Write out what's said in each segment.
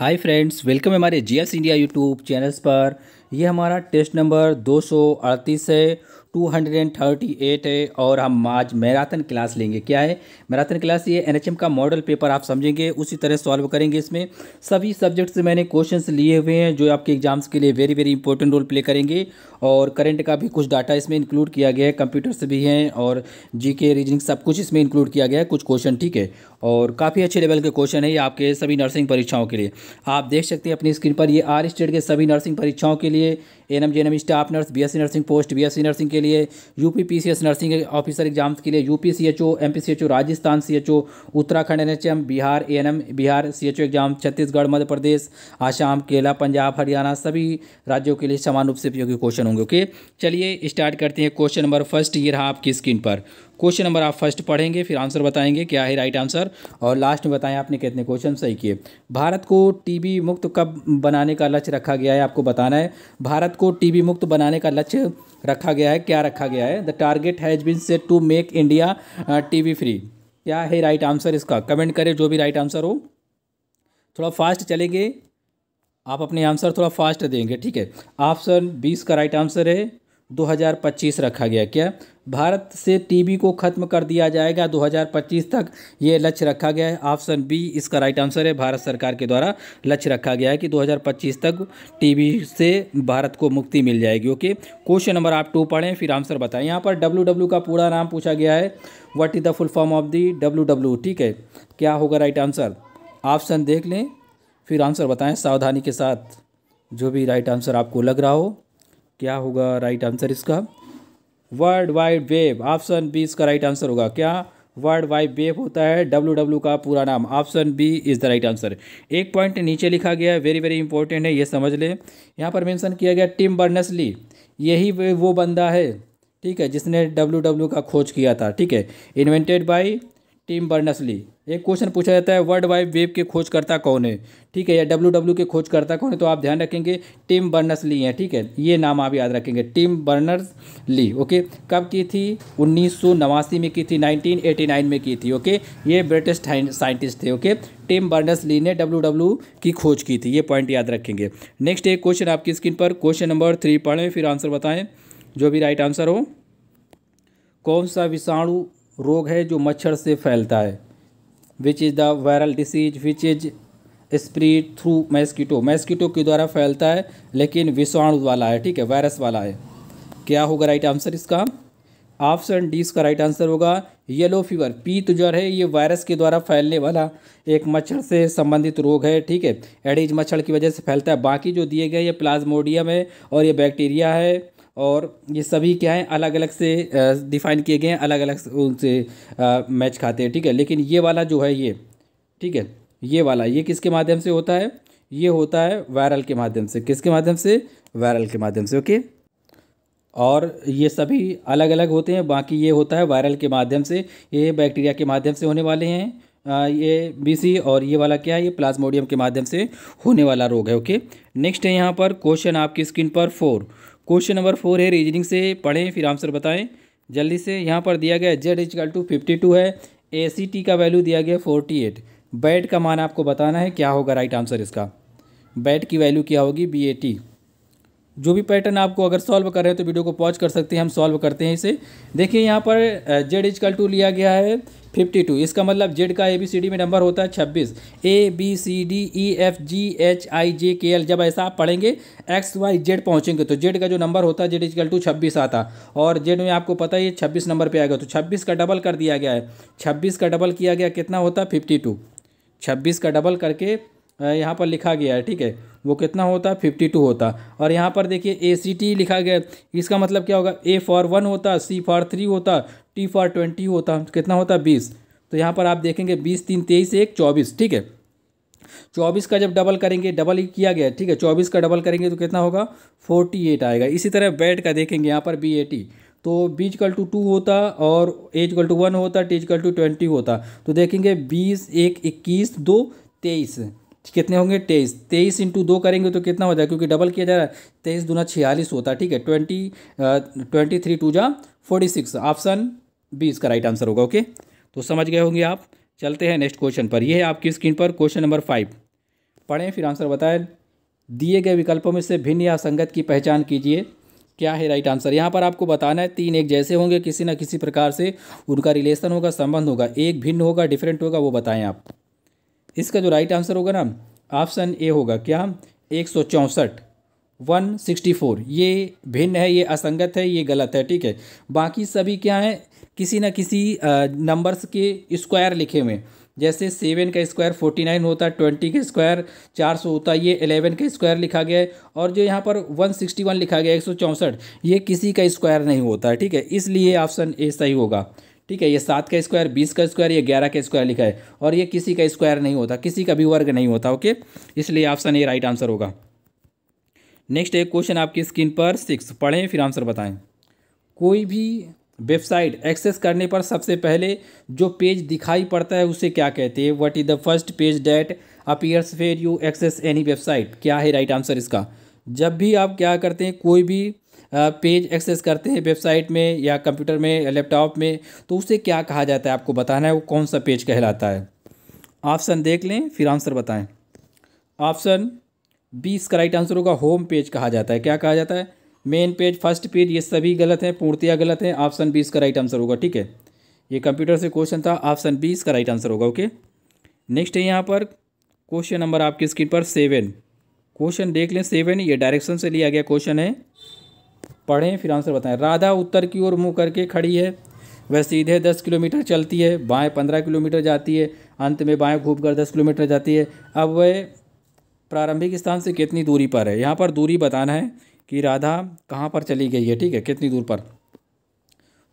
हाय friends welcome हमारे G S India YouTube channels पर ये हमारा टेस्ट नंबर दो है 238 है और हम आज मैराथन क्लास लेंगे क्या है मैराथन क्लास ये एनएचएम का मॉडल पेपर आप समझेंगे उसी तरह सॉल्व करेंगे इसमें सभी सब्जेक्ट्स से मैंने क्वेश्चंस लिए हुए हैं जो आपके एग्जाम्स के लिए very very important role play करेंगे और करंट का भी कुछ डाटा इसमें इंक्लूड किया गया है कंप्यूटर्स भी हैं और जीके रीजनिंग सब कुछ इसमें इंक्लूड किया गया है कुछ क्वेश्चन ठीक है और काफ़ी अच्छे लेवल के क्वेश्चन है ये आपके सभी नर्सिंग परीक्षाओं के लिए आप देख सकते हैं अपनी स्क्रीन पर ये आर स्टेट के सभी नर्सिंग परीक्षाओं के लिए N M J N M staff nurse B S C nursing post B S C nursing के लिए U P P C S nursing officer exam के लिए U P C H O M P C H O Rajasthan C H O Uttarakhand N H M Bihar A N M Bihar C H O exam Chhattisgarh Madhya Pradesh Assam Kerala Punjab Haryana सभी राज्यों के लिए समान रूप से उपयोगी क्वेश्चन होंगे ओके चलिए स्टार्ट करते हैं क्वेश्चन नंबर फर्स्ट ये रहा आपकी स्क्रीन पर क्वेश्चन नंबर आप फर्स्ट पढ़ेंगे फिर आंसर बताएंगे क्या है राइट आंसर और लास्ट में बताएं आपने कितने क्वेश्चन सही किए भारत को टीबी मुक्त कब बनाने का लक्ष्य रखा गया है आपको बताना है भारत को टीबी मुक्त बनाने का लक्ष्य रखा गया है क्या रखा गया है the target has been set to make India TB free क्या है राइट आंसर इसका कमेंट करें जो भी राइट आंसर हो थोड़ा फास्ट चलेंगे आप अपने आंसर थोड़ा फास्ट देंगे ठीक है ऑप्शन बीस का राइट आंसर है 2025 रखा गया क्या भारत से टीबी को ख़त्म कर दिया जाएगा 2025 तक ये लक्ष्य रखा गया है ऑप्शन बी इसका राइट आंसर है भारत सरकार के द्वारा लक्ष्य रखा गया है कि 2025 तक टीबी से भारत को मुक्ति मिल जाएगी ओके क्वेश्चन नंबर आप टू पढ़ें फिर आंसर बताएं यहाँ पर डब्ल्यू का पूरा नाम पूछा गया है what is the full form of the W ठीक है क्या होगा राइट आंसर ऑप्शन देख लें फिर आंसर बताएं सावधानी के साथ जो भी राइट आंसर आपको लग रहा हो क्या होगा राइट आंसर इसका world wide web option B इसका राइट आंसर होगा क्या वर्ल्ड वाइड वेब होता है डब्ल्यू डब्ल्यू का पूरा नाम option B is the right answer एक पॉइंट नीचे लिखा गया है वेरी वेरी इंपॉर्टेंट है ये समझ लें यहाँ पर मेंशन किया गया टिम बर्नसली यही वो बंदा है ठीक है जिसने डब्ल्यू डब्ल्यू का खोज किया था ठीक है invented by Tim Berners Lee एक क्वेश्चन पूछा जाता है वर्ल्ड वाइड वेब के खोजकर्ता कौन है ठीक है या डब्ल्यू डब्ल्यू के खोजकर्ता कौन है तो आप ध्यान रखेंगे टीम बर्नर्स ली है ठीक है ये नाम आप याद रखेंगे टीम बर्नर्स ली ओके कब की थी उन्नीस में की थी 1989 में की थी ओके ये ब्रिटिश साइंटिस्ट थे ओके टीम बर्नर्स ली ने डब्ल्यू डब्ल्यू की खोज की थी ये पॉइंट याद रखेंगे नेक्स्ट एक क्वेश्चन आपकी स्क्रीन पर क्वेश्चन नंबर थ्री पढ़ें फिर आंसर बताएँ जो भी राइट आंसर हो कौन सा विषाणु रोग है जो मच्छर से फैलता है which is the viral disease which is spread through mosquito mosquito के द्वारा फैलता है लेकिन विषाणु वाला है ठीक है वायरस वाला है क्या होगा राइट आंसर इसका ऑप्शन डी इसका राइट आंसर होगा येलो फीवर पीत ज्वर है ये वायरस के द्वारा फैलने वाला एक मच्छर से संबंधित रोग है ठीक है एडिज मच्छर की वजह से फैलता है बाकी जो दिए गए ये प्लाज्मोडियम है और ये बैक्टीरिया है और ये सभी क्या है अलग अलग से डिफ़ाइन किए गए हैं अलग अलग उनसे मैच खाते हैं ठीक है लेकिन ये वाला जो है ये ठीक है ये वाला ये किसके माध्यम से होता है ये होता है वायरल के माध्यम से किसके माध्यम से वायरल के माध्यम से ओके और ये सभी अलग अलग होते हैं बाकी ये होता है वायरल के माध्यम से ये बैक्टीरिया के माध्यम से होने वाले हैं ये बीसी और ये वाला क्या है ये प्लाज्मोडियम के माध्यम से होने वाला रोग है ओके नेक्स्ट है यहाँ पर क्वेश्चन आपकी स्क्रीन पर फोर क्वेश्चन नंबर फोर है रीजनिंग से पढ़ें फिर आंसर बताएं जल्दी से यहाँ पर दिया गया Z equal to fifty two है ए सी टी का वैल्यू दिया गया फोर्टी एट बैट का मान आपको बताना है क्या होगा राइट आंसर इसका बैट की वैल्यू क्या होगी बी ए टी जो भी पैटर्न आपको अगर सॉल्व कर रहे हैं तो वीडियो को पॉज कर सकते हैं हम सॉल्व करते हैं इसे देखिए यहाँ पर जेड इजकल टू लिया गया है फिफ्टी टू इसका मतलब जेड का ए बी सी डी में नंबर होता है छब्बीस A B C D E F G H I J K L जब ऐसा आप पढ़ेंगे एक्स वाई जेड पहुँचेंगे तो जेड का जो नंबर होता है जेड इजकल टू छब्बीस आता और जेड में आपको पता है छब्बीस नंबर पर आएगा तो छब्बीस का डबल कर दिया गया है छब्बीस का डबल किया गया कितना होता है फिफ्टी टू छब्बीस का डबल करके यहाँ पर लिखा गया है ठीक है वो कितना होता है फिफ्टी टू होता और यहाँ पर देखिए ए सी टी लिखा गया इसका मतलब क्या होगा ए फॉर वन होता सी फॉर थ्री होता टी फॉर ट्वेंटी होता कितना होता बीस तो यहाँ पर आप देखेंगे बीस तीन तेईस एक चौबीस ठीक है चौबीस का जब डबल करेंगे डबल किया गया ठीक है चौबीस का डबल करेंगे तो कितना होगा फोर्टी एट आएगा इसी तरह बैट का देखेंगे यहाँ पर बी ए टी तो बीज कल टू टू होता और एज कल टू वन होता टीज कल टू ट्वेंटी होता तो देखेंगे बीस एक इक्कीस दो तेईस कितने होंगे तेईस तेईस इंटू दो करेंगे तो कितना हो जाएगा क्योंकि डबल किया जा रहा है तेईस दूना छियालीस होता है ठीक है ट्वेंटी ट्वेंटी थ्री टू जा फोर्टी सिक्स ऑप्शन बी इसका राइट आंसर होगा ओके तो समझ गए होंगे आप चलते हैं नेक्स्ट क्वेश्चन पर यह है आपकी स्क्रीन पर क्वेश्चन नंबर फाइव पढ़ें फिर आंसर बताएं दिए गए विकल्पों में से भिन्न या संगत की पहचान कीजिए क्या है राइट आंसर यहाँ पर आपको बताना है तीन एक जैसे होंगे किसी न किसी प्रकार से उनका रिलेशन होगा संबंध होगा एक भिन्न होगा डिफरेंट होगा वो बताएं आप इसका जो राइट आंसर होगा ना ऑप्शन ए होगा क्या एक सौ चौंसठ वन सिक्सटी फोर ये भिन्न है ये असंगत है ये गलत है ठीक है बाकी सभी क्या है किसी ना किसी नंबर्स के स्क्वायर लिखे हुए जैसे सेवन का स्क्वायर फोर्टी नाइन होता है ट्वेंटी का स्क्वायर चार सौ होता है ये एलेवन का स्क्वायर लिखा गया है और जो यहाँ पर वन सिक्सटी वन लिखा गया है एक सौ चौंसठ ये किसी का स्क्वायर नहीं होता है ठीक है इसलिए ऑप्शन ए सही होगा ठीक है ये सात का स्क्वायर बीस का स्क्वायर या ग्यारह का स्क्वायर लिखा है और ये किसी का स्क्वायर नहीं होता किसी का भी वर्ग नहीं होता ओके इसलिए ऑप्शन ए राइट आंसर होगा नेक्स्ट एक क्वेश्चन आपकी स्क्रीन पर सिक्स पढ़ें फिर आंसर बताएं कोई भी वेबसाइट एक्सेस करने पर सबसे पहले जो पेज दिखाई पड़ता है उसे क्या कहते हैं what is the first page that appears for you access any website क्या है राइट right आंसर इसका जब भी आप क्या करते हैं कोई भी पेज एक्सेस करते हैं वेबसाइट में या कंप्यूटर में लैपटॉप में तो उसे क्या कहा जाता है आपको बताना है वो कौन सा पेज कहलाता है ऑप्शन देख लें फिर आंसर बताएं ऑप्शन बी इसका राइट आंसर होगा होम पेज कहा जाता है क्या कहा जाता है मेन पेज फर्स्ट पेज ये सभी गलत हैं पूर्तियाँ गलत हैं ऑप्शन बी इसका राइट आंसर होगा ठीक है ये कंप्यूटर से क्वेश्चन था ऑप्शन बी इसका राइट आंसर होगा ओके नेक्स्ट है यहाँ पर क्वेश्चन नंबर आपकी स्क्रीन पर सेवन क्वेश्चन देख लें सेवन ये डायरेक्शन से लिया गया क्वेश्चन है पढ़ें फिर आंसर बताएं राधा उत्तर की ओर मुंह करके खड़ी है वह सीधे दस किलोमीटर चलती है बाएं पंद्रह किलोमीटर जाती है अंत में बाएं घूम कर दस किलोमीटर जाती है अब वह प्रारंभिक स्थान से कितनी दूरी पर है यहाँ पर दूरी बताना है कि राधा कहाँ पर चली गई है ठीक है कितनी दूर पर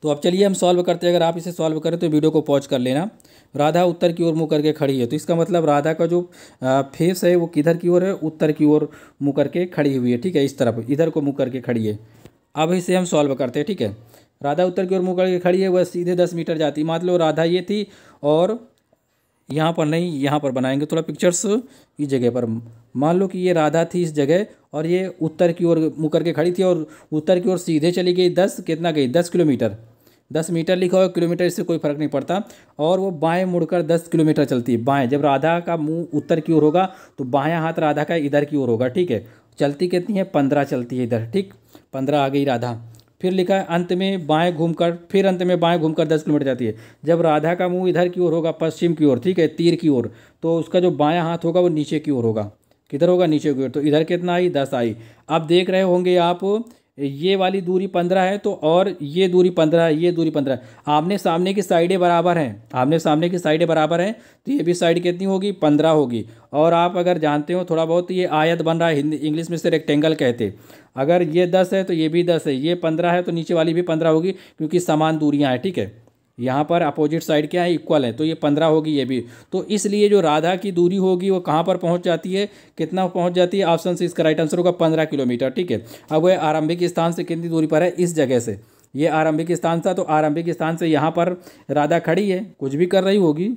तो अब चलिए हम सॉल्व करते हैं अगर आप इसे सॉल्व करें तो वीडियो को पॉज कर लेना राधा उत्तर की ओर मुँह करके खड़ी है तो इसका मतलब राधा का जो फेस है वो किधर की ओर है उत्तर की ओर मुँह करके खड़ी हुई है ठीक है इस तरफ इधर को मुँह करके खड़ी है अब इसे हम सॉल्व करते हैं ठीक है राधा उत्तर की ओर मुँह करके खड़ी है वह सीधे दस मीटर जाती मान लो राधा ये थी और यहाँ पर नहीं यहाँ पर बनाएंगे थोड़ा पिक्चर्स इस जगह पर मान लो कि ये राधा थी इस जगह और ये उत्तर की ओर मुँह करके खड़ी थी और उत्तर की ओर सीधे चली गई दस कितना गई दस किलोमीटर दस मीटर लिखा हुआ किलोमीटर इससे कोई फर्क नहीं पड़ता और वो बाएं मुड़कर दस किलोमीटर चलती है बाएं जब राधा का मुंह उत्तर की ओर होगा तो बायां हाथ राधा का इधर की ओर होगा ठीक है चलती कितनी है पंद्रह चलती है इधर ठीक पंद्रह आ गई राधा फिर लिखा है अंत में बाएं घूमकर फिर अंत में बाएं घूमकर दस किलोमीटर जाती है जब राधा का मुंह इधर की ओर होगा पश्चिम की ओर ठीक है तीर की ओर तो उसका जो बायां हाथ होगा वो नीचे की ओर होगा किधर होगा नीचे की ओर तो इधर कितना आई दस आई अब देख रहे होंगे आप ये वाली दूरी पंद्रह है तो और ये दूरी पंद्रह है ये दूरी पंद्रह आमने सामने की साइडें बराबर हैं आमने सामने की साइडें बराबर हैं तो ये भी साइड कितनी होगी पंद्रह होगी और आप अगर जानते हो थोड़ा बहुत ये आयत बन रहा है हिंदी इंग्लिश में से रेक्टेंगल कहते अगर ये दस है तो ये भी दस है ये पंद्रह है तो नीचे वाली भी पंद्रह होगी क्योंकि समान दूरियाँ हैं ठीक है यहाँ पर अपोजिट साइड क्या है इक्वल है तो ये पंद्रह होगी ये भी तो इसलिए जो राधा की दूरी होगी वो कहाँ पर पहुँच जाती है कितना पहुँच जाती है ऑप्शन से इसका राइट आंसर होगा पंद्रह किलोमीटर ठीक है अब वह आरंभिक स्थान से कितनी दूरी पर है इस जगह से ये आरंभिक स्थान था तो आरंभिक स्थान से यहाँ पर राधा खड़ी है कुछ भी कर रही होगी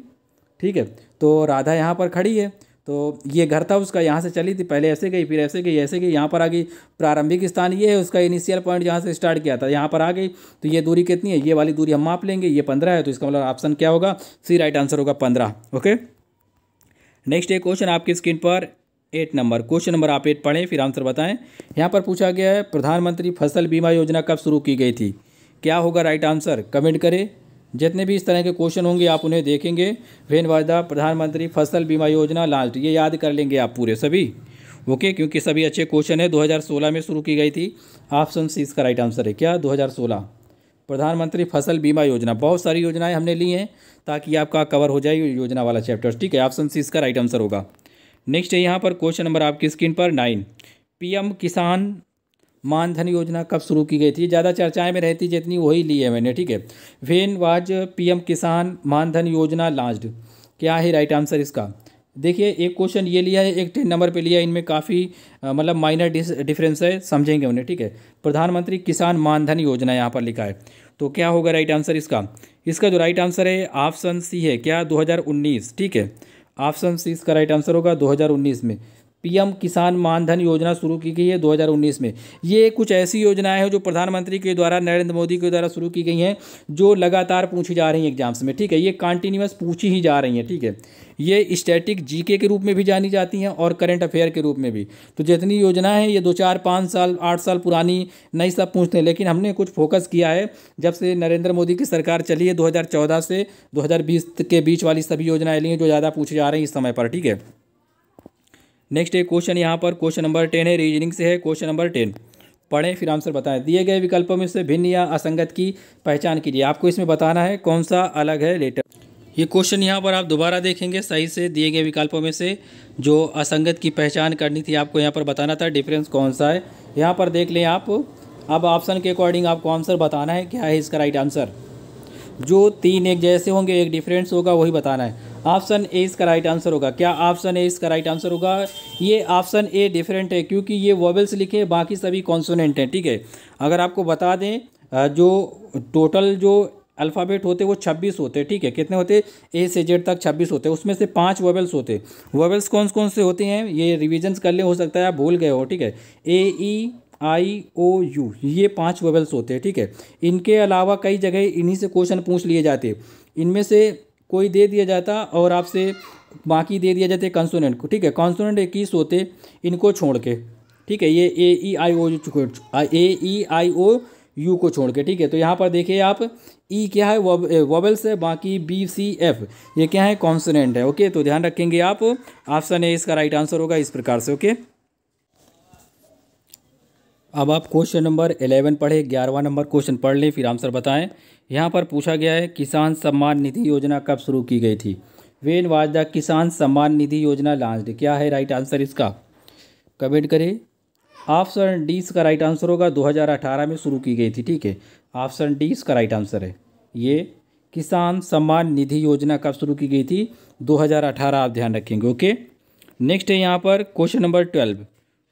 ठीक है तो राधा यहाँ पर खड़ी है तो ये घर था उसका यहाँ से चली थी पहले ऐसे गई फिर ऐसे गई ऐसे गई यहाँ पर आ गई प्रारंभिक स्थान ये है उसका इनिशियल पॉइंट यहाँ से स्टार्ट किया था यहाँ पर आ गई तो ये दूरी कितनी है ये वाली दूरी हम माप लेंगे ये पंद्रह है तो इसका मतलब ऑप्शन क्या होगा सी राइट आंसर होगा पंद्रह ओके नेक्स्ट एक क्वेश्चन आपकी स्क्रीन पर एट नंबर क्वेश्चन नंबर आप एट पढ़ें फिर आंसर बताएं यहाँ पर पूछा गया है प्रधानमंत्री फसल बीमा योजना कब शुरू की गई थी क्या होगा राइट आंसर कमेंट करें जितने भी इस तरह के क्वेश्चन होंगे आप उन्हें देखेंगे वेन वायदा प्रधानमंत्री फसल बीमा योजना लास्ट ये याद कर लेंगे आप पूरे सभी ओके क्योंकि सभी अच्छे क्वेश्चन है 2016 में शुरू की गई थी ऑप्शन सी इसका राइट आंसर है क्या 2016 प्रधानमंत्री फसल बीमा योजना बहुत सारी योजनाएँ हमने ली हैं ताकि आपका कवर हो जाए योजना वाला चैप्टर ठीक है ऑप्शन सी इसका राइट आंसर होगा नेक्स्ट है यहाँ पर क्वेश्चन नंबर आपकी स्क्रीन पर नाइन पीएम किसान मानधन योजना कब शुरू की गई थी ज़्यादा चर्चाएं में रहती जितनी वही ली है मैंने ठीक है when was PM Kisan Maandhan योजना लॉन्च्ड क्या है राइट आंसर इसका देखिए एक क्वेश्चन ये लिया है एक टेन नंबर पे लिया इनमें काफ़ी मतलब माइनर डिफरेंस है समझेंगे उन्हें ठीक है प्रधानमंत्री किसान मानधन योजना यहाँ पर लिखा है तो क्या होगा राइट आंसर इसका इसका जो राइट आंसर है ऑप्शन सी है क्या 2019 ठीक है ऑप्शन सी इसका राइट आंसर होगा 2019 में पीएम किसान मानधन योजना शुरू की गई है 2019 में ये कुछ ऐसी योजनाएं हैं जो प्रधानमंत्री के द्वारा नरेंद्र मोदी के द्वारा शुरू की गई हैं जो लगातार पूछी जा रही हैं एग्जाम्स में ठीक है ये कंटिन्यूस पूछी ही जा रही हैं ठीक है ये स्टैटिक जीके के रूप में भी जानी जाती हैं और करंट अफेयर के रूप में भी तो जितनी योजना है ये दो चार पाँच साल आठ साल पुरानी नई सब पूछते हैं लेकिन हमने कुछ फोकस किया है जब से नरेंद्र मोदी की सरकार चली है 2014 से 2020 के बीच वाली सभी योजनाएं ली हैं जो ज़्यादा पूछी जा रही हैं इस समय पर ठीक है नेक्स्ट एक क्वेश्चन यहाँ पर क्वेश्चन नंबर टेन है रीजनिंग से है क्वेश्चन नंबर टेन पढ़ें फिर आंसर बताएं दिए गए विकल्पों में से भिन्न या असंगत की पहचान कीजिए आपको इसमें बताना है कौन सा अलग है लेटर ये क्वेश्चन यहाँ पर आप दोबारा देखेंगे सही से दिए गए विकल्पों में से जो असंगत की पहचान करनी थी आपको यहाँ पर बताना था डिफरेंस कौन सा है यहाँ पर देख लें आप अब ऑप्शन के अकॉर्डिंग आपको आंसर बताना है क्या है इसका राइट आंसर जो तीन एक जैसे होंगे एक डिफरेंस होगा वही बताना है ऑप्शन ए इसका राइट आंसर होगा क्या ऑप्शन ए इसका राइट आंसर होगा ये ऑप्शन ए डिफरेंट है क्योंकि ये वॉबल्स लिखे बाकी सभी कॉन्सोनेंट हैं ठीक है अगर आपको बता दें जो टोटल जो अल्फ़ाबेट होते वो छब्बीस होते ठीक है कितने होते ए से जेड तक छब्बीस होते उसमें से पाँच वोवेल्स होते वोवेल्स कौन कौन से होते हैं ये रिविजन्स कर ले हो सकता है आप भूल गए हो ठीक है ए ई आई ओ यू ये पांच वोवेल्स होते हैं ठीक है इनके अलावा कई जगह इन्हीं से क्वेश्चन पूछ लिए जाते हैं इनमें से कोई दे दिया जाता और आपसे बाकी दे दिया जाते कॉन्सोनेंट को ठीक है कॉन्सोनेंट इक्कीस होते इनको छोड़ के ठीक है ये ए ई आई ओ ए ई आई ओ यू को छोड़ के ठीक है तो यहाँ पर देखिए आप ई e क्या है वॉबल्स है बाकी बी सी एफ ये क्या है कॉन्सोनेंट है ओके तो ध्यान रखेंगे आप ऑप्शन ए इसका राइट आंसर होगा इस प्रकार से ओके अब आप क्वेश्चन नंबर इलेवन पढ़े ग्यारहवा नंबर क्वेश्चन पढ़ लें फिर आंसर बताएं यहाँ पर पूछा गया है किसान सम्मान निधि योजना कब शुरू की गई थी वेन वाज द किसान सम्मान निधि योजना लॉन्च क्या है राइट आंसर इसका कमेंट करें ऑप्शन डी इसका राइट आंसर होगा 2018 में शुरू की गई थी ठीक है ऑप्शन डी इसका राइट आंसर है ये किसान सम्मान निधि योजना कब शुरू की गई थी दो आप ध्यान रखेंगे ओके नेक्स्ट है यहाँ पर question number twelve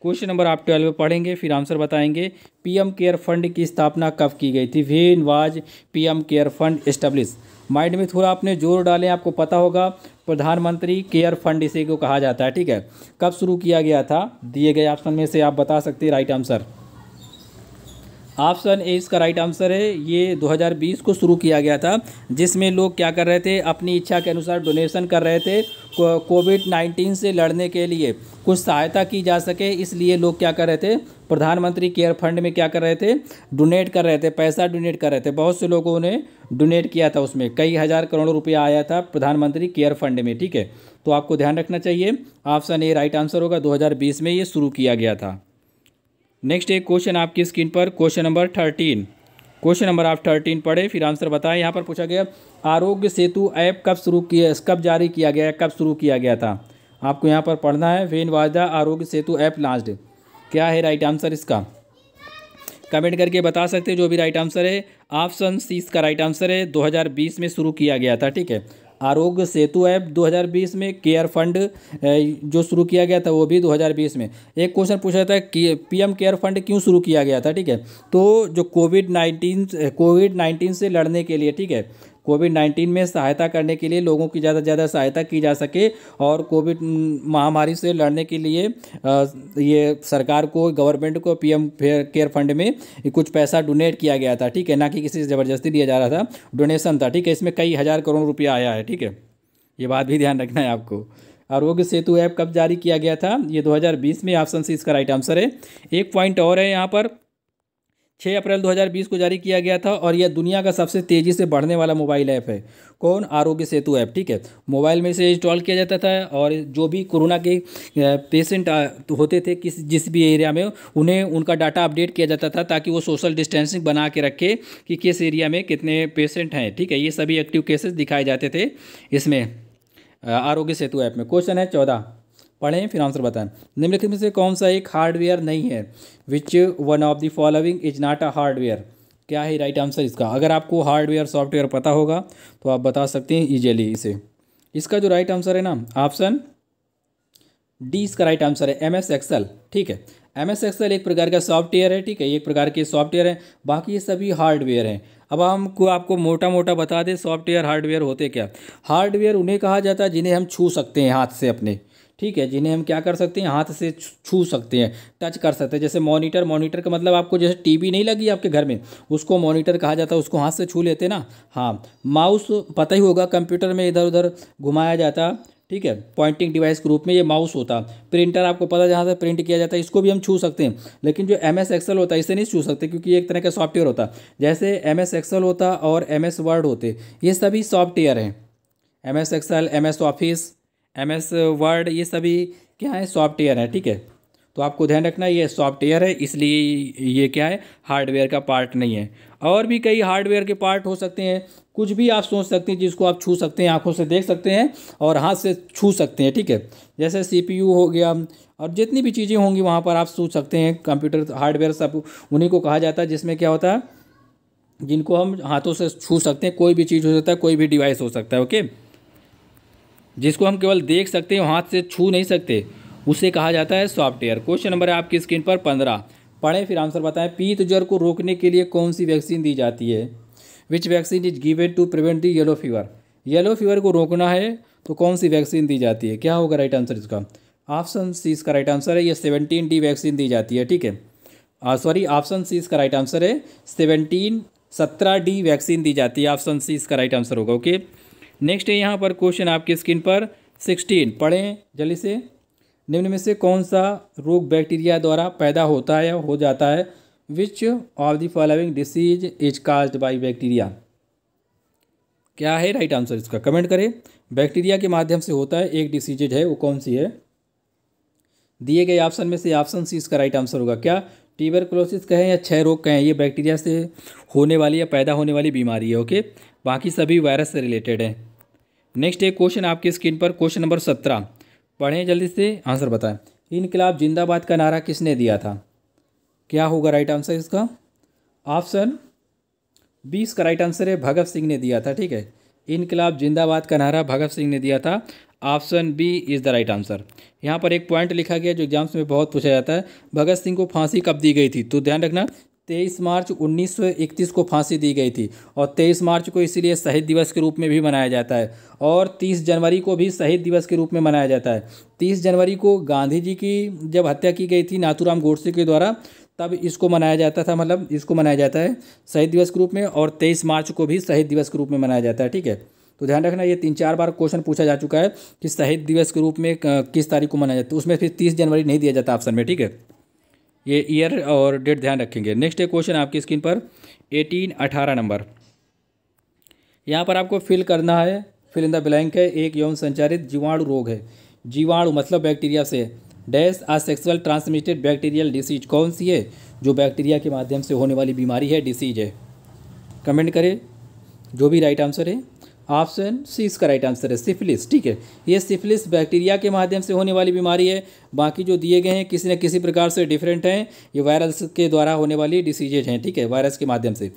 question number आप ट्वेल्व पढ़ेंगे फिर आंसर बताएंगे पीएम केयर फंड की स्थापना कब की गई थी when was PM care fund establish mind में थोड़ा आपने जोर डालें आपको पता होगा प्रधानमंत्री केयर फंड इसी को कहा जाता है ठीक है कब शुरू किया गया था दिए गए ऑप्शन में से आप बता सकते हैं राइट आंसर ऑप्शन ए इसका राइट आंसर है ये 2020 को शुरू किया गया था जिसमें लोग क्या कर रहे थे अपनी इच्छा के अनुसार डोनेशन कर रहे थे कोविड 19 से लड़ने के लिए कुछ सहायता की जा सके इसलिए लोग क्या कर रहे थे प्रधानमंत्री केयर फंड में क्या कर रहे थे डोनेट कर रहे थे पैसा डोनेट कर रहे थे बहुत से लोगों ने डोनेट किया था उसमें कई हज़ार करोड़ रुपया आया था प्रधानमंत्री केयर फंड में ठीक है तो आपको ध्यान रखना चाहिए ऑप्शन ए राइट आंसर होगा 2020 में ये शुरू किया गया था नेक्स्ट एक क्वेश्चन आपकी स्क्रीन पर question number thirteen question number आप थर्टीन पढ़े फिर आंसर बताएं यहाँ पर पूछा गया आरोग्य सेतु ऐप कब शुरू किया कब जारी किया गया कब शुरू किया गया था आपको यहाँ पर पढ़ना है वेन वाजदा आरोग्य सेतु ऐप लॉन्च्ड क्या है राइट आंसर इसका कमेंट करके बता सकते हैं जो भी राइट आंसर है ऑप्शन सी इसका राइट आंसर है 2020 में शुरू किया गया था ठीक है आरोग्य सेतु ऐप 2020 में केयर फंड जो शुरू किया गया था वो भी 2020 में एक क्वेश्चन पूछा था कि पीएम केयर फंड क्यों शुरू किया गया था ठीक है तो जो कोविड नाइन्टीन कोविड नाइन्टीन से लड़ने के लिए ठीक है कोविड नाइन्टीन में सहायता करने के लिए लोगों की ज़्यादा से ज़्यादा सहायता की जा सके और कोविड महामारी से लड़ने के लिए ये सरकार को गवर्नमेंट को पीएम केयर फंड में कुछ पैसा डोनेट किया गया था ठीक है ना कि किसी से ज़बरदस्ती दिया जा रहा था डोनेशन था ठीक है इसमें कई हज़ार करोड़ रुपया आया है ठीक है ये बात भी ध्यान रखना है आपको आरोग्य सेतु ऐप कब जारी किया गया था ये 2020 में ऑप्शन सी इसका राइट आंसर है एक पॉइंट और है यहाँ पर छः अप्रैल 2020 को जारी किया गया था और यह दुनिया का सबसे तेज़ी से बढ़ने वाला मोबाइल ऐप है कौन आरोग्य सेतु ऐप ठीक है मोबाइल में इसे इंस्टॉल किया जाता था और जो भी कोरोना के पेशेंट तो होते थे किस जिस भी एरिया में उन्हें उनका डाटा अपडेट किया जाता था ताकि वो सोशल डिस्टेंसिंग बना के रखे कि किस एरिया में कितने पेशेंट हैं ठीक है ये सभी एक्टिव केसेस दिखाए जाते थे इसमें आरोग्य सेतु ऐप में क्वेश्चन है चौदह पढ़ें फिर आंसर बताएं निम्नलिखित में से कौन सा एक हार्डवेयर नहीं है which one of the following is not a hardware क्या है राइट आंसर इसका अगर आपको हार्डवेयर सॉफ्टवेयर पता होगा तो आप बता सकते हैं ईजिली इसे इसका जो राइट आंसर है ना ऑप्शन डी इसका राइट आंसर है एम एस एक्सएल ठीक है एम एस एक्सएल एक प्रकार का सॉफ्टवेयर है ठीक है एक प्रकार के सॉफ्टवेयर है बाकी ये सभी हार्डवेयर हैं अब हमको आपको मोटा मोटा बता दें सॉफ्टवेयर हार्डवेयर होते क्या हार्डवेयर उन्हें कहा जाता है जिन्हें हम छू सकते हैं हाथ से अपने ठीक है जिन्हें हम क्या कर सकते हैं हाथ से छू सकते हैं टच कर सकते हैं जैसे मॉनिटर मॉनिटर का मतलब आपको जैसे टीवी नहीं लगी आपके घर में उसको मॉनिटर कहा जाता है उसको हाथ से छू लेते ना हाँ माउस पता ही होगा कंप्यूटर में इधर उधर घुमाया जाता ठीक है पॉइंटिंग डिवाइस के रूप में ये माउस होता प्रिंटर आपको पता जहाँ से प्रिंट किया जाता है इसको भी हम छू सकते हैं लेकिन जो एम एस एक्सल होता है इसे नहीं छू सकते क्योंकि एक तरह का सॉफ्टवेयर होता जैसे एम एस एक्सल होता और एम एस वर्ड होते ये सभी सॉफ्टवेयर हैं M S Excel M S Office M S Word ये सभी क्या है सॉफ्टवेयर है ठीक है तो आपको ध्यान रखना ये सॉफ्टवेयर है इसलिए ये क्या है हार्डवेयर का पार्ट नहीं है और भी कई हार्डवेयर के पार्ट हो सकते हैं कुछ भी आप सोच सकते हैं जिसको आप छू सकते हैं आंखों से देख सकते हैं और हाथ से छू सकते हैं ठीक है जैसे सीपीयू हो गया और जितनी भी चीज़ें होंगी वहाँ पर आप सोच सकते हैं कंप्यूटर हार्डवेयर सब उन्हीं को कहा जाता है जिसमें क्या होता है जिनको हम हाथों से छू सकते हैं कोई भी चीज़ हो सकता है कोई भी डिवाइस हो सकता है ओके जिसको हम केवल देख सकते हैं हाथ से छू नहीं सकते उसे कहा जाता है सॉफ्टवेयर क्वेश्चन नंबर है आपकी स्क्रीन पर पंद्रह पढ़ें फिर आंसर बताएं पीत ज्वर को रोकने के लिए कौन सी वैक्सीन दी जाती है which vaccine is gived to prevent the yellow fever yellow fever को रोकना है तो कौन सी वैक्सीन दी जाती है क्या होगा राइट आंसर इसका ऑप्शन सी इसका राइट आंसर है ये सेवनटीन डी वैक्सीन दी जाती है ठीक है सॉरी ऑप्शन सी इसका राइट आंसर है सेवनटीन सत्रह डी वैक्सीन दी जाती है ऑप्शन सी इसका राइट आंसर होगा ओके नेक्स्ट है यहाँ पर क्वेश्चन आपकी स्क्रीन पर सिक्सटीन पढ़ें जल्दी से निम्न में से कौन सा रोग बैक्टीरिया द्वारा पैदा होता है या हो जाता है which of the following disease is caused by bacteria क्या है राइट आंसर इसका कमेंट करें बैक्टीरिया के माध्यम से होता है एक डिसीजेज है वो कौन सी है दिए गए ऑप्शन में से ऑप्शन सी इसका राइट आंसर होगा क्या टीबर क्लोसिस कहें या छह रोग कहें ये बैक्टीरिया से होने वाली या पैदा होने वाली बीमारी है ओके बाकी सभी वायरस से रिलेटेड हैं नेक्स्ट एक क्वेश्चन आपकी स्क्रीन पर क्वेश्चन नंबर सत्रह पढ़ें जल्दी से आंसर बताएं इनकलाब जिंदाबाद का नारा किसने दिया था क्या होगा राइट आंसर इसका ऑप्शन बीस का राइट आंसर है भगत सिंह ने दिया था ठीक है इनकलाब जिंदाबाद का नारा भगत सिंह ने दिया था option B is the right answer यहाँ पर एक पॉइंट लिखा गया जो एग्जाम्स में बहुत पूछा जाता है भगत सिंह को फांसी कब दी गई थी तो ध्यान रखना तेईस मार्च 1931 को फांसी दी गई थी और तेईस मार्च को इसीलिए शहीद दिवस के रूप में भी मनाया जाता है और तीस जनवरी को भी शहीद दिवस के रूप में मनाया जाता है तीस जनवरी को गांधी जी की जब हत्या की गई थी नाथूराम गोडसे के द्वारा तब इसको मनाया जाता था मतलब इसको मनाया जाता है शहीद दिवस के रूप में और तेईस मार्च को भी शहीद दिवस के रूप में मनाया जाता है ठीक है तो ध्यान रखना ये तीन चार बार क्वेश्चन पूछा जा चुका है कि शहीद दिवस के रूप में किस तारीख को मनाया जाता है तो उसमें फिर तीस जनवरी नहीं दिया जाता ऑप्शन में ठीक है ये ईयर और डेट ध्यान रखेंगे नेक्स्ट एक क्वेश्चन आपकी स्क्रीन पर एटीन अठारह नंबर यहाँ पर आपको फिल करना है फिल इन द ब्लैंक है एक यौन संचारित जीवाणु रोग है जीवाणु मतलब बैक्टीरिया से dash a sexual transmitted bacterial disease कौन सी है जो बैक्टीरिया के माध्यम से होने वाली बीमारी है डिसीज है कमेंट करें जो भी राइट आंसर है ऑप्शन सी इसका राइट आंसर है सिफिलिस ठीक है ये सिफिलिस बैक्टीरिया के माध्यम से होने वाली बीमारी है बाकी जो दिए गए हैं किसी न किसी प्रकार से डिफरेंट हैं ये वायरस के द्वारा होने वाली डिसीजेज हैं ठीक है वायरस के माध्यम से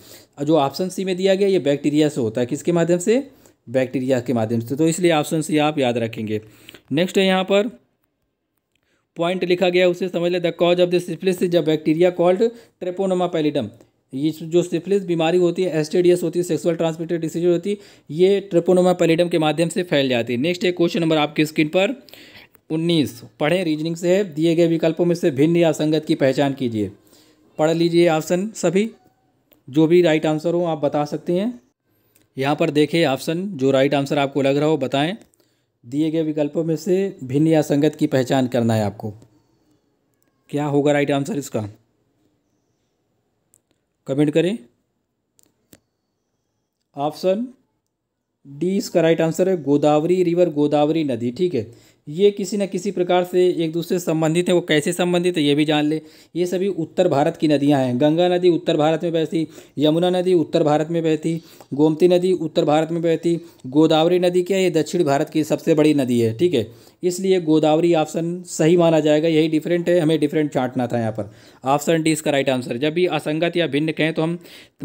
जो ऑप्शन सी में दिया गया ये बैक्टीरिया से होता है किसके माध्यम से बैक्टीरिया के माध्यम से तो इसलिए ऑप्शन सी आप याद रखेंगे नेक्स्ट है यहाँ पर पॉइंट लिखा गया उसे समझ लें the cause of this syphilis is a bacteria called treponema pallidum ये जो सिफिलिस बीमारी होती है एसटीडीएस होती है सेक्सुअल ट्रांसमिटेड डिसीज होती है ये ट्रिपोनोमा पेलिडम के माध्यम से फैल जाती है नेक्स्ट है क्वेश्चन नंबर आपकी स्क्रीन पर उन्नीस पढ़ें रीजनिंग से है दिए गए विकल्पों में से भिन्न या संगत की पहचान कीजिए पढ़ लीजिए ऑप्शन सभी जो भी राइट आंसर हो आप बता सकते हैं यहाँ पर देखें ऑप्शन जो राइट आंसर आपको लग रहा हो बताएं दिए गए विकल्पों में से भिन्न या संगत की पहचान करना है आपको क्या होगा राइट आंसर इसका कमेंट करें ऑप्शन डी इसका राइट आंसर है गोदावरी रिवर गोदावरी नदी ठीक है ये किसी न किसी प्रकार से एक दूसरे से संबंधित हैं वो कैसे संबंधित है ये भी जान ले ये सभी उत्तर भारत की नदियाँ हैं गंगा नदी उत्तर भारत में बहती यमुना नदी उत्तर भारत में बहती गोमती नदी उत्तर भारत में बहती गोदावरी नदी क्या है ये दक्षिण भारत की सबसे बड़ी नदी है ठीक है इसलिए गोदावरी ऑप्शन सही माना जाएगा यही डिफरेंट है हमें डिफरेंट चाटना था यहाँ पर ऑप्शन डी इसका राइट आंसर जब भी असंगत या भिन्न कहें तो हम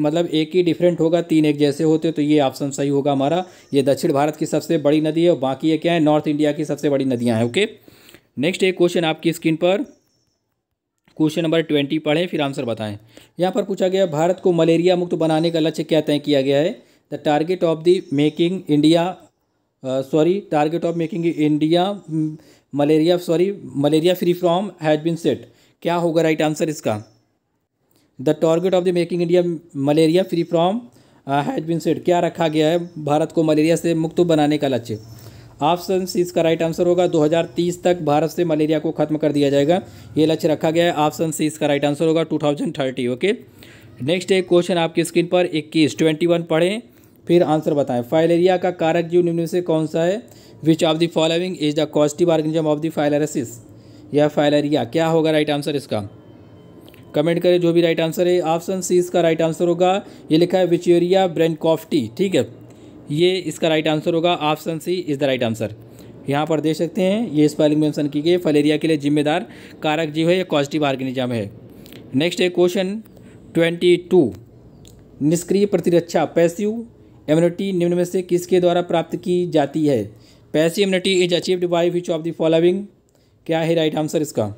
मतलब एक ही डिफरेंट होगा तीन एक जैसे होते तो ये ऑप्शन सही होगा हमारा ये दक्षिण भारत की सबसे बड़ी नदी है और बाकी ये क्या है नॉर्थ इंडिया की सबसे बड़ी नदियाँ हैं ओके नेक्स्ट एक क्वेश्चन आपकी स्क्रीन पर क्वेश्चन नंबर ट्वेंटी पढ़ें फिर आंसर बताएं यहाँ पर पूछा गया भारत को मलेरिया मुक्त बनाने का लक्ष्य क्या तय किया गया है the target of the making India sorry target of making India malaria sorry malaria free from has been set क्या होगा राइट आंसर इसका the target of the making India malaria free from has been set क्या रखा गया है भारत को malaria से मुक्त बनाने का लक्ष्य ऑप्शन सी इसका राइट आंसर होगा 2030 तक भारत से मलेरिया को खत्म कर दिया जाएगा ये लक्ष्य रखा गया है ऑप्शन सी इसका राइट आंसर होगा 2030 ओके नेक्स्ट एक क्वेश्चन आपकी स्क्रीन पर 21 21 पढ़ें फिर आंसर बताएं फाइलेरिया का कारक जीव निम्न से कौन सा है which of the following is the causative organism of the filariasis या फाइलेरिया क्या होगा राइट आंसर इसका कमेंट करें जो भी राइट आंसर है ऑप्शन सी इसका राइट आंसर होगा ये लिखा है विचोरिया ब्रेनकॉफ्टी ठीक है ये इसका राइट आंसर होगा option C is the right answer यहाँ पर देख सकते हैं ये स्पेलिंग मेंशन की गई फलेरिया के लिए जिम्मेदार कारक जीव है या कॉजिटिव आर्गेनिजम है नेक्स्ट है क्वेश्चन ट्वेंटी टू निष्क्रिय प्रतिरक्षा पैसिव इम्यूनिटी निम्न में से किसके द्वारा प्राप्त की जाती है passive immunity is achieved by which of the following क्या है राइट आंसर इसका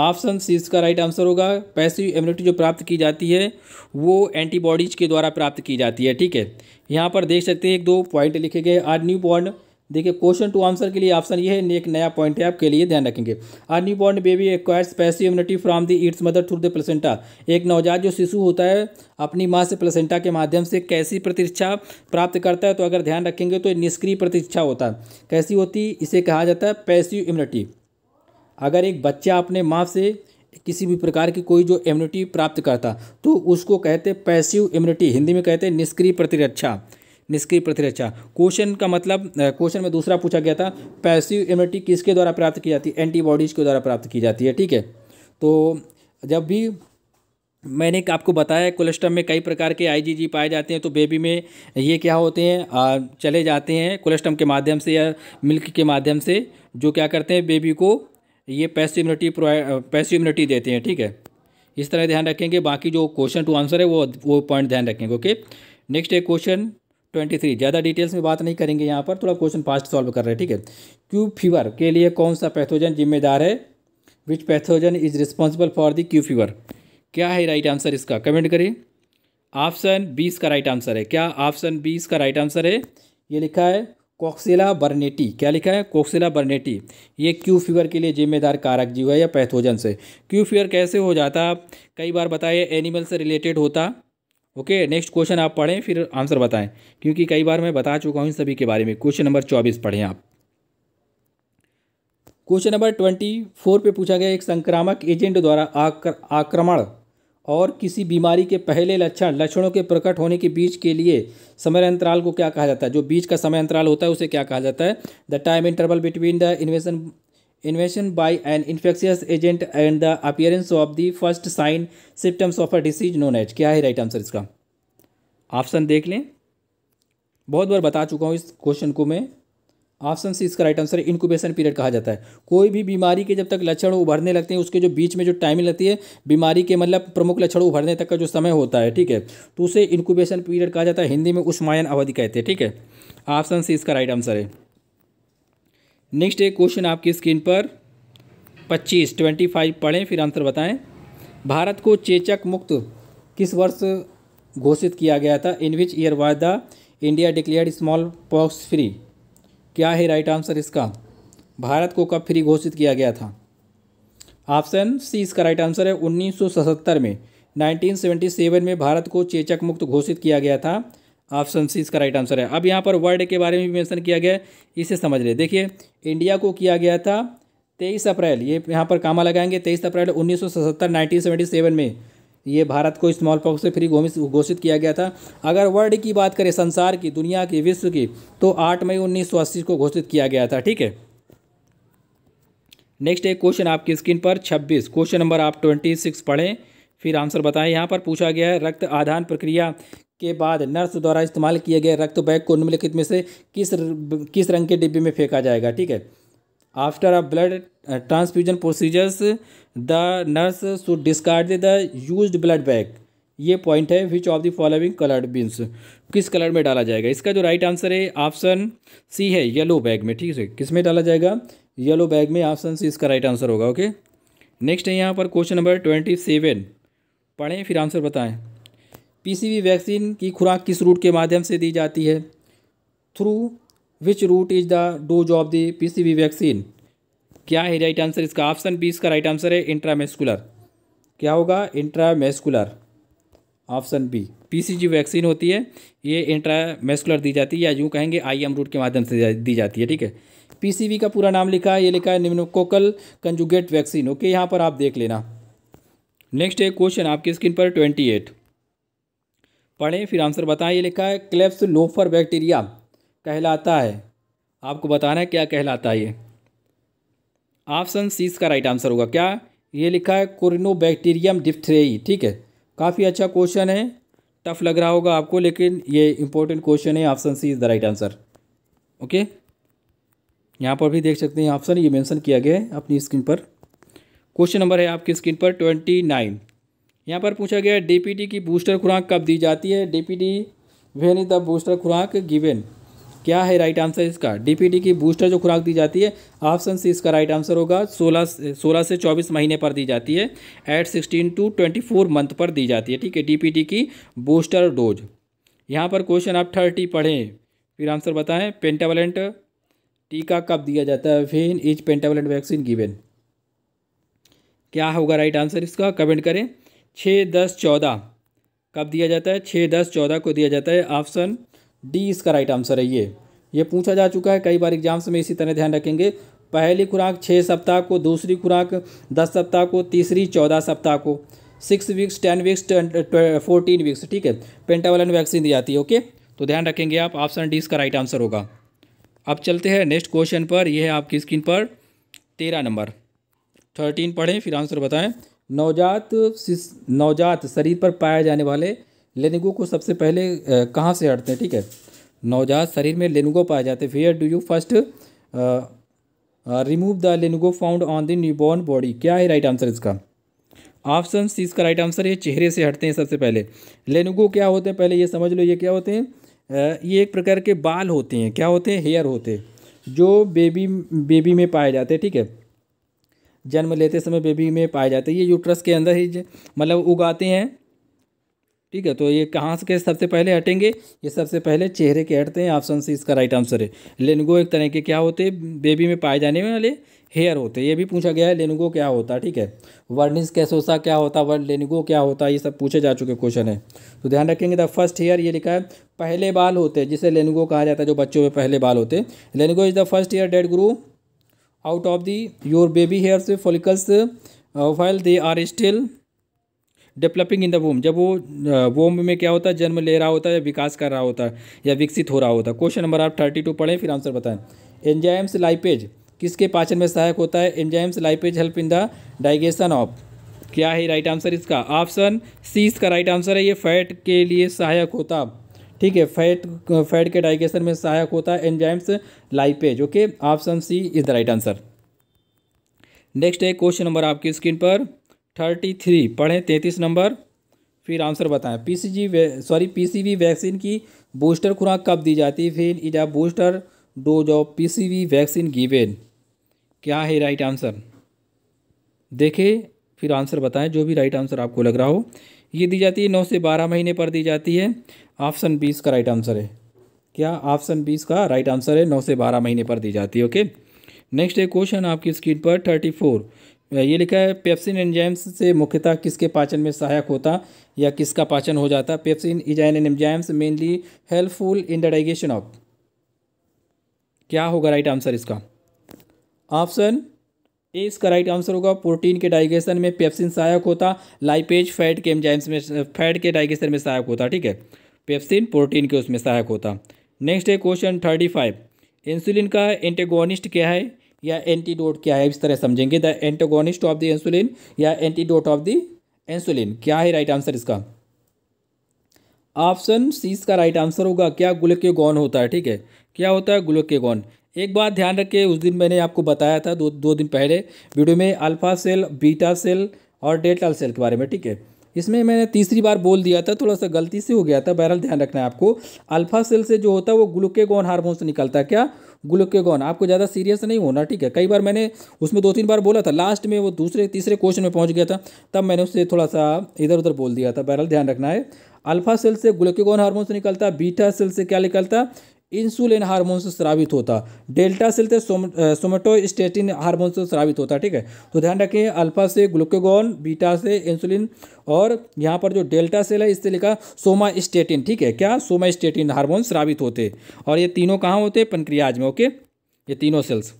ऑप्शन सी इसका राइट आंसर होगा पैसिव इम्यूनिटी जो प्राप्त की जाती है वो एंटीबॉडीज़ के द्वारा प्राप्त की जाती है ठीक है यहाँ पर देख सकते हैं एक दो पॉइंट लिखे गए आर न्यू बॉर्न देखिए क्वेश्चन टू आंसर के लिए ऑप्शन ये है एक नया पॉइंट है आपके लिए ध्यान रखेंगे are newborn baby acquires passive immunity from the its mother through the placenta एक नवजात जो शिशु होता है अपनी माँ से प्लेसेंटा के माध्यम से कैसी प्रतीक्षा प्राप्त करता है तो अगर ध्यान रखेंगे तो निष्क्रिय प्रतीक्षा होता है कैसी होती इसे कहा जाता है पैसिव इम्यूनिटी अगर एक बच्चा अपने माँ से किसी भी प्रकार की कोई जो इम्यूनिटी प्राप्त करता तो उसको कहते पैसिव इम्यूनिटी हिंदी में कहते हैं निष्क्रिय प्रतिरक्षा निष्क्रिय प्रतिरक्षा क्वेश्चन का मतलब क्वेश्चन में दूसरा पूछा गया था पैसिव इम्यूनिटी किसके द्वारा प्राप्त की जाती है एंटीबॉडीज़ के द्वारा प्राप्त की जाती है ठीक है तो जब भी मैंने आपको बताया कोलेस्ट्रॉम में कई प्रकार के आईजीजी पाए जाते हैं तो बेबी में ये क्या होते हैं आ, चले जाते हैं कोलेस्ट्रॉम के माध्यम से या मिल्क के माध्यम से जो क्या करते हैं बेबी को ये पैसि इम्यूनिटी पैसि इम्यूनिटी देते हैं ठीक है इस तरह ध्यान रखेंगे बाकी जो क्वेश्चन टू आंसर है वो वो पॉइंट ध्यान रखेंगे ओके नेक्स्ट है क्वेश्चन ट्वेंटी थ्री ज़्यादा डिटेल्स में बात नहीं करेंगे यहाँ पर थोड़ा क्वेश्चन फास्ट सॉल्व कर रहे हैं ठीक है क्यू फीवर के लिए कौन सा पैथोजन जिम्मेदार है which pathogen is responsible for the Q fever क्या है राइट आंसर इसका कमेंट करिए ऑप्शन बीस का राइट आंसर है क्या ऑप्शन बीस का राइट आंसर है ये लिखा है कोक्सिला बर्नेटी क्या लिखा है कोक्सिला बर्नेटी ये क्यू फीवर के लिए जिम्मेदार कारक जीव है या पैथोजन से क्यू फीवर कैसे हो जाता कई बार बताए एनिमल से रिलेटेड होता ओके नेक्स्ट क्वेश्चन आप पढ़ें फिर आंसर बताएं क्योंकि कई बार मैं बता चुका हूँ इन सभी के बारे में क्वेश्चन नंबर चौबीस पढ़ें आप क्वेश्चन नंबर ट्वेंटी फोर पे पूछा गया एक संक्रामक एजेंट द्वारा आक्र, आक्रमण और किसी बीमारी के पहले लक्षण लक्षणों के प्रकट होने के बीच के लिए समय अंतराल को क्या कहा जाता है जो बीच का समय अंतराल होता है उसे क्या कहा जाता है the time interval between the invasion invasion by an infectious agent and the appearance of the first sign symptoms of a disease known as क्या है राइट आंसर इसका ऑप्शन देख लें बहुत बार बता चुका हूँ इस क्वेश्चन को मैं ऑप्शन सी इसका राइट आंसर है इनक्यूबेशन पीरियड कहा जाता है कोई भी बीमारी के जब तक लक्षण उभरने लगते हैं उसके जो बीच में जो टाइमिंग लगती है बीमारी के मतलब प्रमुख लक्षण उभरने तक का जो समय होता है ठीक है तो उसे इनक्यूबेशन पीरियड कहा जाता है हिंदी में उष्मायन अवधि कहते हैं ठीक है ऑप्शन सी इसका राइट आंसर है नेक्स्ट एक क्वेश्चन आपकी स्क्रीन पर पच्चीस ट्वेंटी फाइव पढ़ें फिर आंसर बताएं भारत को चेचक मुक्त किस वर्ष घोषित किया गया था in which year was the India declared smallpox free क्या है राइट आंसर इसका भारत को कब फ्री घोषित किया गया था ऑप्शन सी इसका राइट आंसर है 1977 में 1977 में भारत को चेचक मुक्त घोषित किया गया था ऑप्शन सी इसका राइट आंसर है अब यहाँ पर वर्ल्ड के बारे में भी मेंशन किया गया है इसे समझ ले देखिए इंडिया को किया गया था तेईस अप्रैल ये यहाँ पर कामा लगाएंगे तेईस अप्रैल उन्नीस सौ में ये भारत को स्मॉल पॉक्स से फ्री घोषित किया गया था अगर वर्ल्ड की बात करें संसार की दुनिया की विश्व की तो आठ मई उन्नीस को घोषित किया गया था ठीक है नेक्स्ट एक क्वेश्चन आपकी स्क्रीन पर 26 क्वेश्चन नंबर आप 26 पढ़ें फिर आंसर बताएं यहाँ पर पूछा गया है रक्त आधान प्रक्रिया के बाद नर्स द्वारा इस्तेमाल किए गए रक्त बैग को निम्नलिखित में से किस किस रंग के डिब्बे में फेंका जाएगा ठीक है after a blood transfusion procedures the nurse should discard the use blood bag ये पॉइंट है which of the following coloured bins किस कलर में डाला जाएगा इसका जो राइट आंसर है ऑप्शन सी है येलो बैग में ठीक है किस में डाला जाएगा येलो बैग में ऑप्शन सी इसका राइट आंसर होगा ओके नेक्स्ट है यहाँ पर क्वेश्चन नंबर ट्वेंटी सेवन पढ़ें फिर आंसर बताएं पीसीवी वैक्सीन की खुराक किस रूट के माध्यम से दी जाती है through which route is the dose of the PCV vaccine क्या है राइट आंसर इसका ऑप्शन बी इसका राइट आंसर है इंट्रामेस्कुलर क्या होगा intramuscular option B PCG vaccine होती है ये इंट्रामेस्कुलर दी जाती है या यूँ कहेंगे आई एम रूट के माध्यम से दी जाती है ठीक है पीसीवी का पूरा नाम लिखा है ये लिखा है निम्नोकोकल कंजुगेट वैक्सीन ओके यहाँ पर आप देख लेना नेक्स्ट है क्वेश्चन आपकी स्क्रीन पर ट्वेंटी एट पढ़ें फिर आंसर बताएं ये लिखा है क्लेप्स लोफर बैक्टीरिया कहलाता है आपको बताना है क्या कहलाता है ये ऑप्शन सी इसका राइट आंसर होगा क्या ये लिखा है कोरिनोबैक्टीरियम डिफ्थ्रेई ठीक है काफ़ी अच्छा क्वेश्चन है टफ लग रहा होगा आपको लेकिन ये इंपॉर्टेंट क्वेश्चन है option C is the right answer okay यहाँ पर भी देख सकते हैं ऑप्शन ये मेंशन किया गया है अपनी स्क्रीन पर क्वेश्चन नंबर है आपकी स्क्रीन पर ट्वेंटी नाइन यहाँ पर पूछा गया है डी की बूस्टर खुराक कब दी जाती है DPT when is the booster खुराक गिवेन क्या है राइट आंसर इसका डीपीटी की बूस्टर जो खुराक दी जाती है ऑप्शन सी इसका राइट आंसर होगा सोलह सोलह से चौबीस महीने पर दी जाती है at sixteen to twenty four month पर दी जाती है ठीक है डीपीटी की बूस्टर डोज यहाँ पर क्वेश्चन आप थर्टी पढ़ें फिर आंसर बताएं पेंटावलेंट टीका कब दिया जाता है when is pentavalent vaccine given क्या होगा राइट आंसर इसका कमेंट करें छः दस चौदह कब दिया जाता है छः दस चौदह को दिया जाता है ऑप्शन डी इसका राइट आंसर है ये ये पूछा जा चुका है कई बार एग्जाम्स में इसी तरह ध्यान रखेंगे पहली खुराक छः सप्ताह को दूसरी खुराक दस सप्ताह को तीसरी चौदह सप्ताह को six weeks ten weeks fourteen weeks ठीक है पेंटावलन वैक्सीन दी जाती है ओके तो ध्यान रखेंगे आप ऑप्शन डी इसका राइट आंसर होगा अब चलते हैं नेक्स्ट क्वेश्चन पर यह है आपकी स्क्रीन पर तेरह नंबर थर्टीन पढ़ें फिर आंसर बताएं नवजात नवजात शरीर पर पाए जाने वाले लेनुगो को सबसे पहले कहाँ से हटते हैं ठीक है नवजात शरीर में लेनुगो पाए जाते हैं where do you first remove the lanugo found on the newborn body क्या है राइट आंसर इसका ऑप्शन सी इसका राइट आंसर है चेहरे से हटते हैं सबसे पहले लेनुगो क्या होते हैं पहले ये समझ लो ये क्या होते हैं ये एक प्रकार के बाल होते हैं क्या होते हैं हेयर होते हैं जो बेबी बेबी में पाए जाते हैं ठीक है जन्म लेते समय बेबी में पाए जाते हैं ये यूट्रस के अंदर ही मतलब उगाते हैं ठीक है तो ये कहाँ से सबसे पहले हटेंगे ये सबसे पहले चेहरे के हटते हैं ऑप्शन सी इसका राइट आंसर है लेनगो एक तरह के क्या होते हैं बेबी में पाए जाने वाले हेयर होते हैं ये भी पूछा गया है लेनगो क्या होता है ठीक है वर्निस कैसोसा क्या होता है वर्ड लेनगो क्या होता है ये सब पूछे जा चुके क्वेश्चन है तो ध्यान रखेंगे द फर्स्ट हेयर ये लिखा है पहले बाल होते हैं जिसे लेनगो कहा जाता है जो बच्चों में पहले बाल होते हैं lanugo is the first hair that grew out of the your baby hair से follicles while they are still developing in the womb जब वो वोम में क्या होता है जन्म ले रहा होता है या विकास कर रहा होता है या विकसित हो रहा होता है क्वेश्चन नंबर आप थर्टी टू पढ़ें फिर आंसर बताएं एंजाइम्स लाइपेज किसके पाचन में सहायक होता है enzymes lipase help in the digestion of क्या है राइट आंसर इसका ऑप्शन सी इसका राइट आंसर है ये फैट के लिए सहायक होता ठीक है फैट फैट के डाइजेशन में सहायक होता है enzymes lipase okay option C is the right answer next है क्वेश्चन नंबर आपकी स्क्रीन पर थर्टी थ्री पढ़ें तैंतीस नंबर फिर आंसर बताएं पीसीजी सॉरी पीसीवी वैक्सीन की बूस्टर खुराक कब दी जाती है फिर is a booster dose of PCV vaccine given क्या है राइट आंसर देखें फिर आंसर बताएं जो भी राइट आंसर आपको लग रहा हो ये दी जाती है नौ से बारह महीने पर दी जाती है ऑप्शन बीस का राइट आंसर है क्या ऑप्शन बीस का राइट आंसर है नौ से बारह महीने पर दी जाती है ओके नेक्स्ट है क्वेश्चन आपकी स्क्रीन पर थर्टी फोर ये लिखा है पेप्सिन एंजाइम्स से मुख्यतः किसके पाचन में सहायक होता या किसका पाचन हो जाता pepsin is an an enzymes mainly helpful in the digestion of क्या होगा राइट आंसर इसका ऑप्शन ए इसका राइट आंसर होगा प्रोटीन के डाइजेशन में पेप्सिन सहायक होता लाइपेज फैट के एंजाइम्स में फैट के डाइजेशन में सहायक होता ठीक है पेप्सिन प्रोटीन के उसमें सहायक होता नेक्स्ट है क्वेश्चन थर्टी फाइव इंसुलिन का एंटेगोनिस्ट क्या है या एंटीडोट क्या है इस तरह समझेंगे the antagonist of the insulin या एंटीडोट ऑफ द इंसुलिन क्या है राइट आंसर इसका ऑप्शन सी इसका राइट आंसर होगा क्या ग्लूकेगॉन होता है ठीक है क्या होता है ग्लूकेगॉन एक बात ध्यान रखिए उस दिन मैंने आपको बताया था दो दो दिन पहले वीडियो में अल्फा सेल बीटा सेल और डेल्टा सेल के बारे में ठीक है इसमें मैंने तीसरी बार बोल दिया था थोड़ा सा गलती से हो गया था बहरहाल ध्यान रखना है आपको अल्फा सेल से जो होता है वो ग्लुकेगोन हार्मोन से निकलता है क्या ग्लूकेगॉन आपको ज़्यादा सीरियस नहीं होना ठीक है कई बार मैंने उसमें दो तीन बार बोला था लास्ट में वो दूसरे तीसरे क्वेश्चन में पहुँच गया था तब मैंने उससे थोड़ा सा इधर उधर बोल दिया था बहरहाल ध्यान रखना है अल्फा सेल से ग्लुकेगोन हार्मोन से निकलता है बीटा सेल से क्या निकलता इंसुलिन हार्मोन से स्रावित होता डेल्टा सेल से सोमेटोस्टेटिन हार्मोन से स्रावित होता ठीक है तो ध्यान रखिए अल्फा से ग्लूकोगोन बीटा से इंसुलिन और यहाँ पर जो डेल्टा सेल है इससे लिखा सोमा स्टेटिन ठीक है क्या सोमा स्टेटिन हार्मोन स्रावित होते और ये तीनों कहाँ होते हैं पनक्रियाज में ओके ये तीनों सेल्स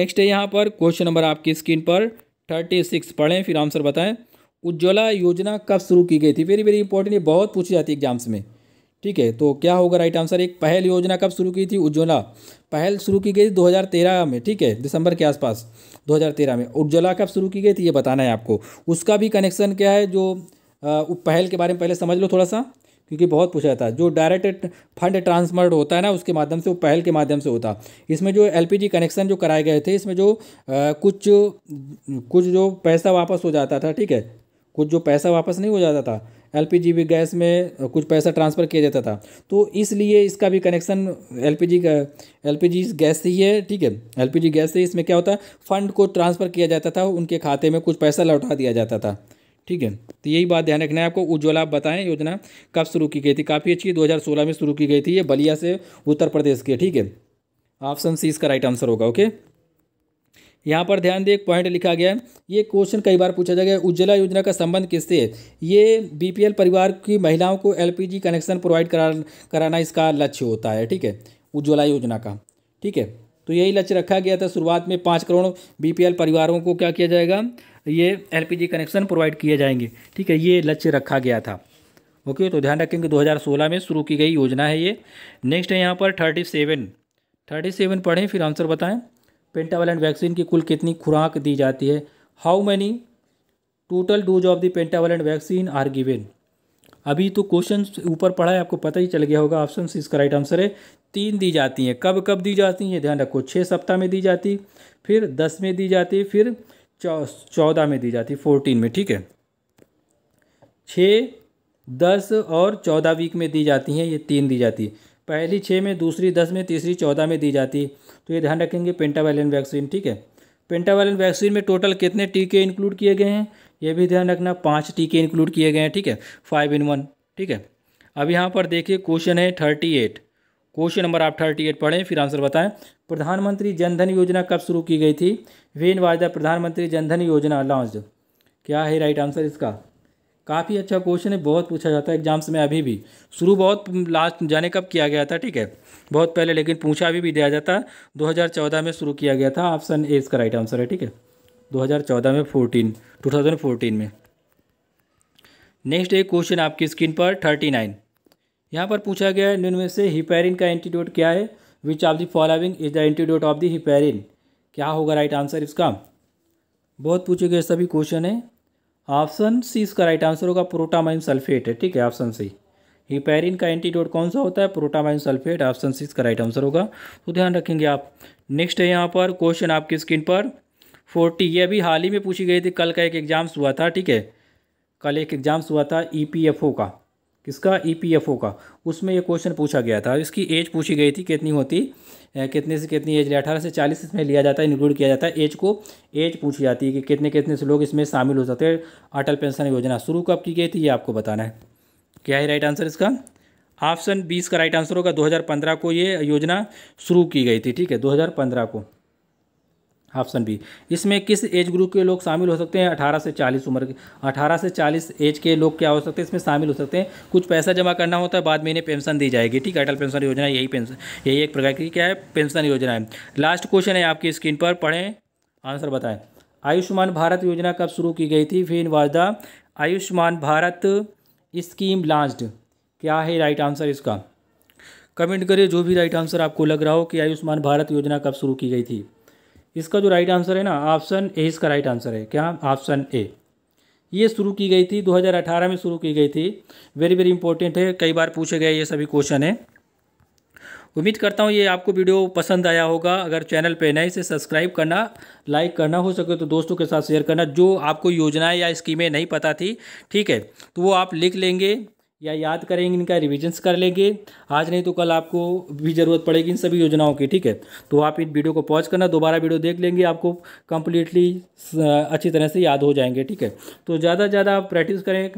नेक्स्ट है यहाँ पर क्वेश्चन नंबर आपकी स्क्रीन पर थर्टी सिक्स पढ़ें फिर आंसर बताएं उज्ज्वला योजना कब शुरू की गई थी वेरी वेरी इंपॉर्टेंट ये बहुत पूछी जाती है एग्जाम्स में ठीक है तो क्या होगा राइट आंसर एक पहल योजना कब शुरू की थी उज्ज्वला पहल शुरू की गई 2013 में ठीक है दिसंबर के आसपास 2013 में उज्ज्वला कब शुरू की गई थी ये बताना है आपको उसका भी कनेक्शन क्या है जो आ, पहल के बारे में पहले समझ लो थोड़ा सा क्योंकि बहुत पूछा जाता है जो डायरेक्ट फंड ट्रांसफर होता है ना उसके माध्यम से वो पहल के माध्यम से होता इसमें जो एलपीजी कनेक्शन जो कराए गए थे इसमें जो आ, कुछ कुछ जो पैसा वापस हो जाता था ठीक है कुछ जो पैसा वापस नहीं हो जाता था एलपीजी भी गैस में कुछ पैसा ट्रांसफ़र किया जाता था तो इसलिए इसका भी कनेक्शन एलपीजी का एलपीजी गैस से ही है ठीक है एलपीजी गैस से इसमें क्या होता है फंड को ट्रांसफ़र किया जाता था उनके खाते में कुछ पैसा लौटा दिया जाता था ठीक है तो यही बात ध्यान रखना है आपको उज्ज्वला आप बताएं योजना कब शुरू की गई थी काफ़ी अच्छी सोलह में शुरू की गई थी ये बलिया से उत्तर प्रदेश के ठीक है ऑप्शन सी इसका राइट आंसर होगा ओके यहाँ पर ध्यान दें एक पॉइंट लिखा गया है ये क्वेश्चन कई बार पूछा जाएगा उज्ज्वला योजना का संबंध किससे है ये बीपीएल परिवार की महिलाओं को एलपीजी कनेक्शन प्रोवाइड करा कराना इसका लक्ष्य होता है ठीक है उज्ज्वला योजना का ठीक है तो यही लक्ष्य रखा गया था शुरुआत में पाँच करोड़ बी परिवारों को क्या किया जाएगा ये एल कनेक्शन प्रोवाइड किए जाएंगे ठीक है ये लक्ष्य रखा गया था ओके तो ध्यान रखेंगे 2016 में शुरू की गई योजना है ये नेक्स्ट है यहाँ पर थर्टी सेवन थर्टी सेवन पढ़ें फिर आंसर बताएं पेंटावलेंट वैक्सीन की कुल कितनी खुराक दी जाती है how many total dose of the pentavalent vaccine are given अभी तो क्वेश्चन ऊपर पढ़ा है आपको पता ही चल गया होगा ऑप्शन सी इसका राइट आंसर है तीन दी जाती हैं कब कब दी जाती हैं ये ध्यान रखो छः सप्ताह में दी जाती फिर दस में दी जाती फिर चौदह में दी जाती फोर्टीन में ठीक है छः दस और चौदह वीक में दी जाती हैं ये तीन दी जाती पहली छः में दूसरी दस में तीसरी चौदह में दी जाती तो ये ध्यान रखेंगे पेंटावैलेंट वैक्सीन ठीक है पेंटावैलेंट वैक्सीन में टोटल कितने टीके इंक्लूड किए गए हैं ये भी ध्यान रखना पाँच टीके इंक्लूड किए गए हैं ठीक है फाइव इन वन ठीक है अब यहाँ पर देखिए क्वेश्चन है थर्टी एट क्वेश्चन नंबर आप थर्टी एट पढ़ें फिर आंसर बताएं प्रधानमंत्री जनधन योजना कब शुरू की गई थी वेन वायदा प्रधानमंत्री जनधन योजना लॉन्च क्या है राइट आंसर इसका काफ़ी अच्छा क्वेश्चन है बहुत पूछा जाता है एग्जाम्स में अभी भी शुरू बहुत लास्ट जाने कब किया गया था ठीक है बहुत पहले लेकिन पूछा अभी भी दिया जाता 2014 में शुरू किया गया था ऑप्शन ए इसका राइट आंसर है ठीक है 2014 में 14 2014 में नेक्स्ट एक क्वेश्चन आपकी स्क्रीन पर थर्टी नाइन यहाँ पर पूछा गया है निम्न से हिपेरिन का एंटीडोट क्या है which of the following is the antidote of the heparin क्या होगा राइट आंसर इसका बहुत पूछे गए सभी क्वेश्चन है ऑप्शन सी इसका राइट आंसर होगा प्रोटामाइन सल्फेट है ठीक है ऑप्शन सी हिपेरिन का एंटीडोट कौन सा होता है प्रोटामाइन सल्फेट ऑप्शन सी इसका राइट आंसर होगा तो ध्यान रखेंगे आप नेक्स्ट है यहाँ पर क्वेश्चन आपकी स्क्रीन पर फोर्टी ये अभी हाल ही में पूछी गई थी कल का एक एग्जाम्स हुआ था ठीक है कल एक एग्जाम्स हुआ था ई e का किसका ईपीएफओ e का उसमें ये क्वेश्चन पूछा गया था इसकी एज पूछी गई थी कितनी होती कितने से कितनी एज अठारह से चालीस इसमें लिया जाता है इंक्लूड किया जाता है एज को एज पूछी जाती है कि कितने कितने से लोग इसमें शामिल हो सकते हैं अटल पेंशन योजना शुरू कब की गई थी ये आपको बताना है क्या है राइट आंसर इसका ऑप्शन बीस का राइट आंसर होगा दो को ये योजना शुरू की गई थी ठीक है दो को ऑप्शन बी इसमें किस एज ग्रुप के लोग शामिल हो सकते हैं 18 से 40 उम्र के 18 से 40 एज के लोग क्या हो सकते हैं इसमें शामिल हो सकते हैं कुछ पैसा जमा करना होता है बाद में इन्हें पेंशन दी जाएगी ठीक है अटल पेंशन योजना यही पेंशन यही एक प्रकार की क्या है पेंशन योजना है लास्ट क्वेश्चन है आपकी स्क्रीन पर पढ़ें आंसर बताएँ आयुष्मान भारत योजना कब शुरू की गई थी when was the Ayushman Bharat scheme launched क्या है राइट आंसर इसका कमेंट करिए जो भी राइट आंसर आपको लग रहा हो कि आयुष्मान भारत योजना कब शुरू की गई थी इसका जो राइट आंसर है ना ऑप्शन ए इसका राइट आंसर है क्या ऑप्शन ए ये शुरू की गई थी 2018 में शुरू की गई थी वेरी वेरी इंपॉर्टेंट है कई बार पूछे गए ये सभी क्वेश्चन है उम्मीद करता हूँ ये आपको वीडियो पसंद आया होगा अगर चैनल पे नए इसे सब्सक्राइब करना लाइक करना हो सके तो दोस्तों के साथ शेयर करना जो आपको योजनाएं या स्कीमें नहीं पता थी ठीक है तो वो आप लिख लेंगे या याद करेंगे इनका रिविजन्स कर लेंगे आज नहीं तो कल आपको भी ज़रूरत पड़ेगी इन सभी योजनाओं की ठीक है तो आप इन वीडियो को पॉज करना दोबारा वीडियो देख लेंगे आपको कम्प्लीटली अच्छी तरह से याद हो जाएंगे ठीक है तो ज़्यादा से ज़्यादा आप प्रैक्टिस करें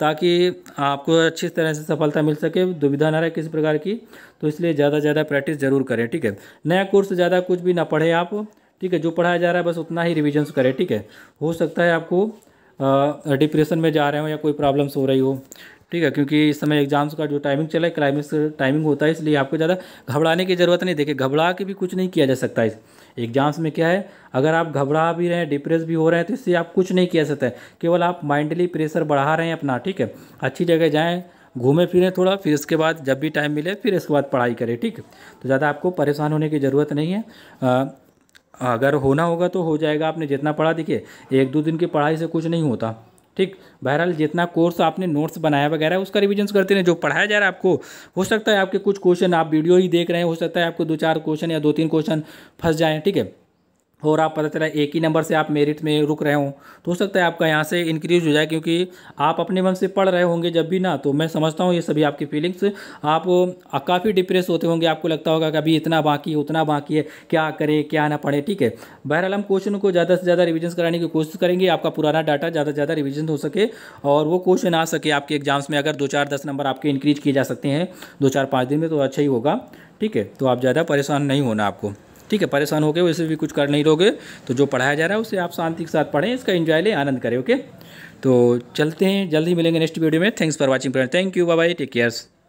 ताकि आपको अच्छी तरह से सफलता मिल सके दुविधा ना रहे किसी प्रकार की तो इसलिए ज़्यादा से ज़्यादा प्रैक्टिस ज़रूर करें ठीक है नया कोर्स ज़्यादा कुछ भी ना पढ़े आप ठीक है जो पढ़ाया जा रहा है बस उतना ही रिविजन्स करें ठीक है हो सकता है आपको डिप्रेशन में जा रहे हो या कोई प्रॉब्लम्स हो रही हो ठीक है क्योंकि इस समय एग्जाम्स का जो टाइमिंग चला है क्लाइमेक्स टाइमिंग होता है इसलिए आपको ज़्यादा घबराने की ज़रूरत नहीं देखिए घबरा के भी कुछ नहीं किया जा सकता है एग्जाम्स में क्या है अगर आप घबरा भी रहे हैं डिप्रेस भी हो रहे हैं तो इससे आप कुछ नहीं किया सकते केवल आप माइंडली प्रेशर बढ़ा रहे हैं अपना ठीक है अच्छी जगह जाएँ घूमें फिरें थोड़ा फिर इसके बाद जब भी टाइम मिले फिर इसके बाद पढ़ाई करें ठीक है तो ज़्यादा आपको परेशान होने की ज़रूरत नहीं है अगर होना होगा तो हो जाएगा आपने जितना पढ़ा देखिए एक दो दिन की पढ़ाई से कुछ नहीं होता ठीक बहरहाल जितना कोर्स आपने नोट्स बनाया वगैरह उसका रिविजन करते रहे जो पढ़ाया जा रहा है आपको हो सकता है आपके कुछ क्वेश्चन आप वीडियो ही देख रहे हैं हो सकता है आपको दो चार क्वेश्चन या दो तीन क्वेश्चन फंस जाएँ ठीक है और आप पता चला एक ही नंबर से आप मेरिट में रुक रहे हो तो हो सकता है आपका यहाँ से इंक्रीज हो जाए क्योंकि आप अपने मन से पढ़ रहे होंगे जब भी ना तो मैं समझता हूँ ये सभी आपकी फीलिंग्स आप काफ़ी डिप्रेस होते होंगे आपको लगता होगा कि अभी इतना बाकी है उतना बाकी है क्या करें क्या ना पढ़े ठीक है बहरहाल हम क्वेश्चन को ज़्यादा से ज़्यादा रिविजन कराने की कोशिश करेंगे आपका पुराना डाटा ज़्यादा से ज़्यादा रिविजन हो सके और वो क्वेश्चन आ सके आपके एग्जाम्स में अगर दो चार दस नंबर आपके इंक्रीज किए जा सकते हैं दो चार पाँच दिन में तो अच्छा ही होगा ठीक है तो आप ज़्यादा परेशान नहीं होना आपको ठीक है परेशान हो गए वैसे भी कुछ कर नहीं रहोगे तो जो पढ़ाया जा रहा है उसे आप शांति के साथ पढ़ें इसका इन्जॉय लें आनंद करें ओके तो चलते हैं जल्दी मिलेंगे नेक्स्ट वीडियो में thanks for watching friend thank you bye take cares